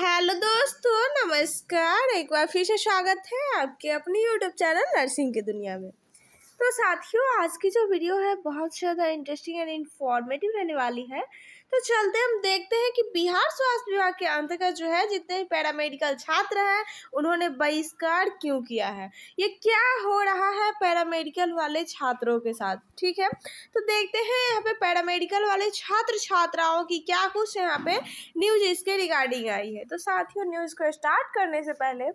hello दोस्तों नमस्कार एक बार फिर से स्वागत है आपके अपने यूट्यूब चैनल नर्सिंग की दुनिया में तो साथियों आज की जो वीडियो है बहुत ज़्यादा इंटरेस्टिंग एंड इन्फॉर्मेटिव रहने वाली है तो चलते हम देखते हैं कि बिहार स्वास्थ्य विभाग के अंतर्गत जो है जितने पैरामेडिकल छात्र हैं उन्होंने बहिष्कार क्यों किया है ये क्या हो रहा है पैरामेडिकल वाले छात्रों के साथ ठीक है तो देखते हैं यहाँ पे पैरामेडिकल वाले छात्र छात्राओं की क्या कुछ यहाँ पे न्यूज इसके रिगार्डिंग आई है तो साथियों न्यूज़ को स्टार्ट करने से पहले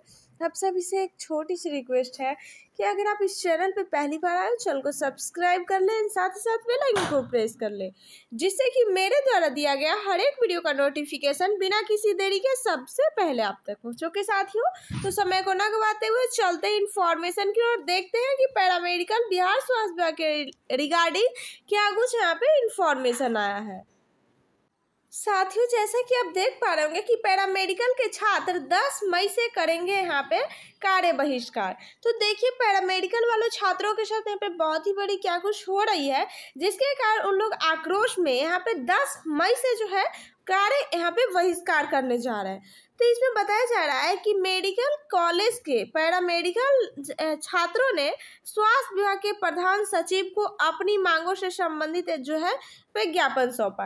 आप सभी से एक छोटी सी रिक्वेस्ट है कि अगर आप इस चैनल पर पहली बार रहा है चैनल को सब्सक्राइब कर लें साथ ही साथ बेल आइकन को प्रेस कर ले जिससे कि मेरे द्वारा दिया गया हर एक वीडियो का नोटिफिकेशन बिना किसी देरी के सबसे पहले आप तक पहुँचो के हो तो समय को न गवाते हुए चलते इन्फॉर्मेशन की ओर देखते हैं कि पैरामेडिकल बिहार स्वास्थ्य विभाग के रिगार्डिंग क्या कुछ यहाँ पे इन्फॉर्मेशन आया है साथियों जैसा कि आप देख पा रहे होंगे कि पैरामेडिकल के छात्र 10 मई से करेंगे यहाँ पे कार्य बहिष्कार तो देखिए पैरामेडिकल वालों छात्रों के साथ यहाँ पे बहुत ही बड़ी क्या कुछ हो रही है जिसके कारण उन लोग आक्रोश में यहाँ पे 10 मई से जो है कार्य यहाँ पे बहिष्कार करने जा रहे हैं तो इसमें बताया जा रहा है कि मेडिकल कॉलेज के पैरा मेडिकल छात्रों ने स्वास्थ्य विभाग के प्रधान सचिव को अपनी मांगों से संबंधित जो है विज्ञापन सौंपा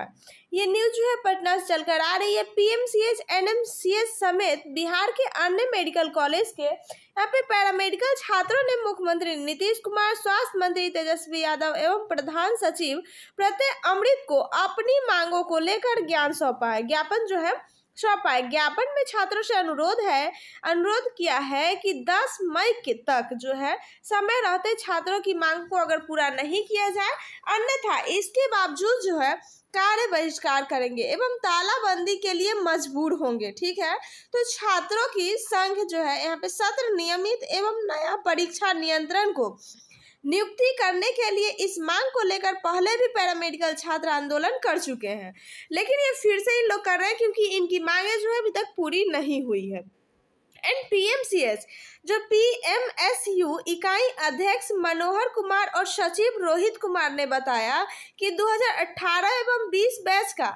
ये न्यूज जो है पटना से चलकर आ रही है पीएमसीएच एनएमसीएच समेत बिहार के अन्य मेडिकल कॉलेज के यहाँ पे पैरामेडिकल छात्रों ने मुख्यमंत्री नीतीश कुमार स्वास्थ्य मंत्री तेजस्वी यादव एवं प्रधान सचिव प्रत्यय अमृत को अपनी मांगों को लेकर ज्ञान सौंपा है ज्ञापन जो है सौंपा ज्ञापन में छात्रों से अनुरोध है अनुरोध किया है कि 10 मई के तक जो है समय रहते छात्रों की मांग को अगर पूरा नहीं किया जाए अन्यथा इसके बावजूद जो है कार्य बहिष्कार करेंगे एवं तालाबंदी के लिए मजबूर होंगे ठीक है तो छात्रों की संघ जो है यहाँ पे सत्र नियमित एवं नया परीक्षा नियंत्रण को नियुक्ति करने के लिए इस मांग को लेकर पहले भी पैरामेडिकल छात्र आंदोलन कर चुके हैं लेकिन ये फिर से इन लोग कर रहे हैं क्योंकि इनकी मांगें जो है अभी तक पूरी नहीं हुई है एंड पीएमसीएस जो पीएमएसयू इकाई अध्यक्ष मनोहर कुमार और सचिव रोहित कुमार ने बताया कि 2018 एवं 20 बैच का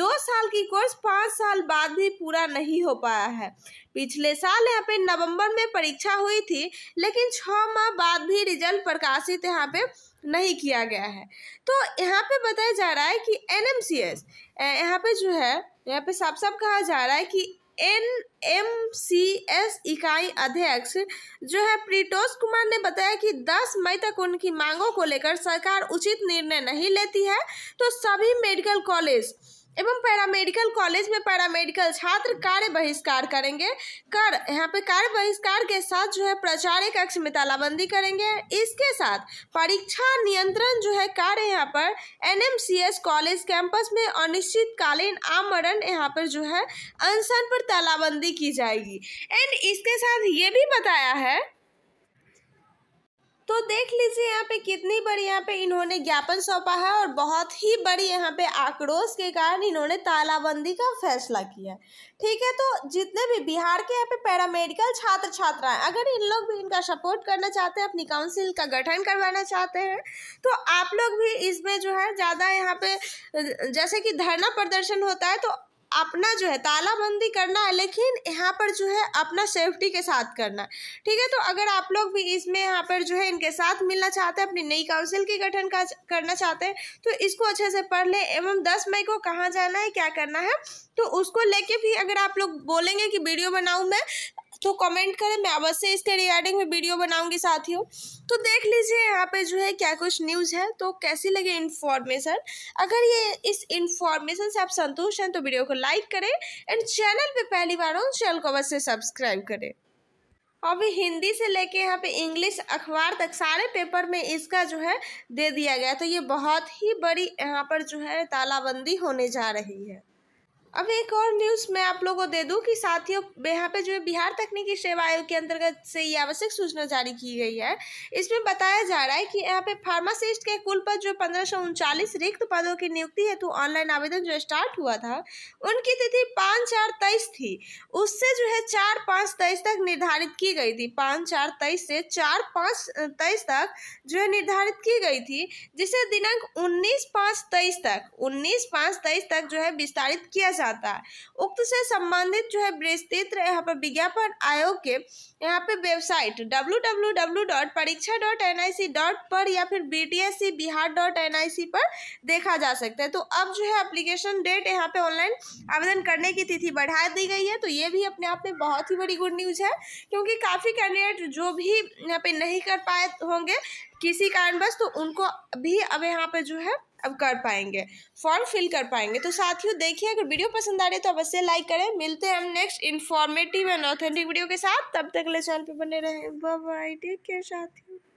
दो साल की कोर्स पाँच साल बाद भी पूरा नहीं हो पाया है पिछले साल यहाँ पे नवंबर में परीक्षा हुई थी लेकिन छः माह बाद भी रिजल्ट प्रकाशित यहाँ पे नहीं किया गया है तो यहाँ पे बताया जा रहा है कि एन एम सी एस यहाँ पे जो है यहाँ पे साफ साफ कहा जा रहा है कि एन एम सी एस इकाई अध्यक्ष जो है प्रीतोष कुमार ने बताया कि 10 मई तक उनकी मांगों को लेकर सरकार उचित निर्णय नहीं लेती है तो सभी मेडिकल कॉलेज एवं पैरामेडिकल कॉलेज में पैरामेडिकल छात्र कार्य बहिष्कार करेंगे कर यहाँ पे कार्य बहिष्कार के साथ जो है प्रचार कक्ष में तालाबंदी करेंगे इसके साथ परीक्षा नियंत्रण जो है कार्य यहाँ पर एनएमसीएस कॉलेज कैंपस में अनिश्चितकालीन आमरण यहाँ पर जो है अनशन पर तालाबंदी की जाएगी एंड इसके साथ ये भी बताया है देख लीजिए यहाँ पे कितनी बड़ी यहाँ पे इन्होंने ज्ञापन सौंपा है और बहुत ही बड़ी यहाँ पे आक्रोश के कारण इन्होंने तालाबंदी का फैसला किया ठीक है तो जितने भी बिहार के यहाँ पे पैरामेडिकल छात्र छात्राएं अगर इन लोग भी इनका सपोर्ट करना चाहते हैं अपनी काउंसिल का गठन करवाना चाहते हैं तो आप लोग भी इसमें जो है ज़्यादा यहाँ पे जैसे कि धरना प्रदर्शन होता है तो अपना जो है तालाबंदी करना है लेकिन यहाँ पर जो है अपना सेफ्टी के साथ करना है ठीक है तो अगर आप लोग भी इसमें यहाँ पर जो है इनके साथ मिलना चाहते हैं अपनी नई काउंसिल के गठन का करना चाहते हैं तो इसको अच्छे से पढ़ लें एवं दस मई को कहाँ जाना है क्या करना है तो उसको लेके भी अगर आप लोग बोलेंगे कि वीडियो बनाऊँ मैं तो कमेंट करें मैं अवश्य इसके रिगार्डिंग में वीडियो बनाऊंगी साथियों तो देख लीजिए यहाँ पे जो है क्या कुछ न्यूज़ है तो कैसी लगे इन्फॉर्मेशन अगर ये इस इन्फॉर्मेशन से आप संतुष्ट हैं तो वीडियो को लाइक करें एंड चैनल पे पहली बार हो चैनल को अवश्य सब्सक्राइब करें अभी हिंदी से लेके यहाँ पे इंग्लिश अखबार तक सारे पेपर में इसका जो है दे दिया गया तो ये बहुत ही बड़ी यहाँ पर जो है तालाबंदी होने जा रही है अब एक और न्यूज़ मैं आप लोगों को दे दूं कि साथियों यहाँ पे जो है बिहार तकनीकी सेवा आयोग के अंतर्गत से ये आवश्यक सूचना जारी की गई है इसमें बताया जा रहा है कि यहाँ पे फार्मासिस्ट के कुल पर जो पंद्रह सौ उनचालीस रिक्त पदों की नियुक्ति हेतु ऑनलाइन आवेदन जो स्टार्ट हुआ था उनकी तिथि पाँच चार तेईस थी उससे जो है चार पाँच तेईस तक निर्धारित की गई थी पाँच चार तेईस से चार पाँच तेईस तक जो है निर्धारित की गई थी जिसे दिनांक उन्नीस पाँच तेईस तक उन्नीस पाँच तेईस तक जो है विस्तारित किया जाता है उक्त से संबंधित जो है विस्तृत यहाँ पर विज्ञापन आयोग के यहाँ पे वेबसाइट डब्ल्यू डब्ल्यू डॉट परीक्षा dot N I C dot पर या फिर B T S C Bihar dot N I C पर देखा जा सकता है तो अब जो है अप्लीकेशन डेट यहाँ पे ऑनलाइन आवेदन करने की तिथि बढ़ा दी गई है तो ये भी अपने आप में बहुत ही बड़ी गुड न्यूज़ है क्योंकि काफ़ी कैंडिडेट जो भी यहाँ पे नहीं कर पाए होंगे किसी कारणवश तो उनको भी अब यहाँ पे जो है अब कर पाएंगे फॉर्म फिल कर पाएंगे तो साथियों देखिए अगर वीडियो पसंद आ रही है तो अवश्य लाइक करें मिलते हैं हम next informative and authentic video के साथ तब तक ले चैनल पर बने रहें बाय टेक केयर साथियों